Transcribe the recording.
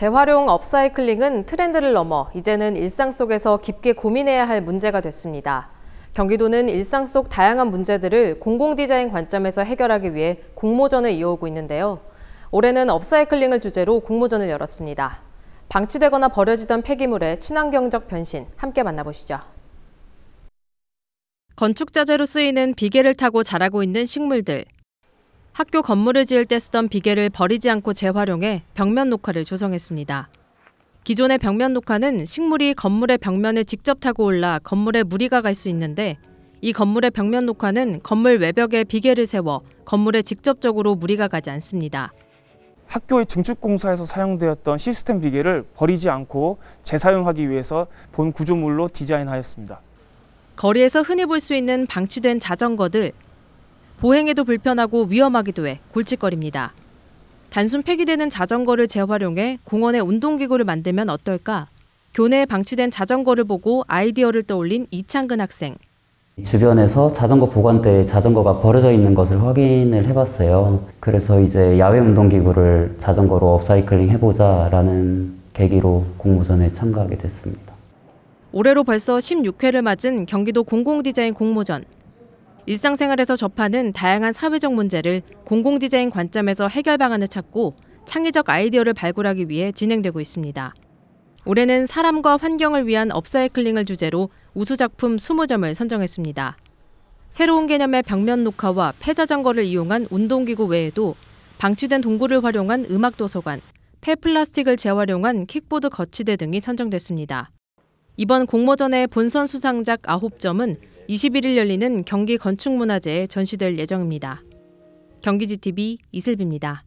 재활용 업사이클링은 트렌드를 넘어 이제는 일상 속에서 깊게 고민해야 할 문제가 됐습니다. 경기도는 일상 속 다양한 문제들을 공공 디자인 관점에서 해결하기 위해 공모전을 이어오고 있는데요. 올해는 업사이클링을 주제로 공모전을 열었습니다. 방치되거나 버려지던 폐기물의 친환경적 변신 함께 만나보시죠. 건축 자재로 쓰이는 비계를 타고 자라고 있는 식물들. 학교 건물을 지을 때 쓰던 비계를 버리지 않고 재활용해 벽면 녹화를 조성했습니다. 기존의 벽면 녹화는 식물이 건물의 벽면을 직접 타고 올라 건물에 무리가 갈 수 있는데 이 건물의 벽면 녹화는 건물 외벽에 비계를 세워 건물에 직접적으로 무리가 가지 않습니다. 학교의 증축공사에서 사용되었던 시스템 비계를 버리지 않고 재사용하기 위해서 본 구조물로 디자인하였습니다. 거리에서 흔히 볼 수 있는 방치된 자전거들, 보행에도 불편하고 위험하기도 해 골칫거립니다. 단순 폐기되는 자전거를 재활용해 공원에 운동기구를 만들면 어떨까? 교내에 방치된 자전거를 보고 아이디어를 떠올린 이창근 학생. 주변에서 자전거 보관대에 자전거가 버려져 있는 것을 확인을 해봤어요. 그래서 이제 야외 운동기구를 자전거로 업사이클링 해보자라는 계기로 공모전에 참가하게 됐습니다. 올해로 벌써 16회를 맞은 경기도 공공디자인 공모전. 일상생활에서 접하는 다양한 사회적 문제를 공공 디자인 관점에서 해결 방안을 찾고 창의적 아이디어를 발굴하기 위해 진행되고 있습니다. 올해는 사람과 환경을 위한 업사이클링을 주제로 우수 작품 20점을 선정했습니다. 새로운 개념의 벽면 녹화와 폐자전거를 이용한 운동기구 외에도 방치된 동굴을 활용한 음악 도서관, 폐플라스틱을 재활용한 킥보드 거치대 등이 선정됐습니다. 이번 공모전의 본선 수상작 9점은 21일 열리는 경기 건축문화제에 전시될 예정입니다. 경기지TV 이슬비입니다.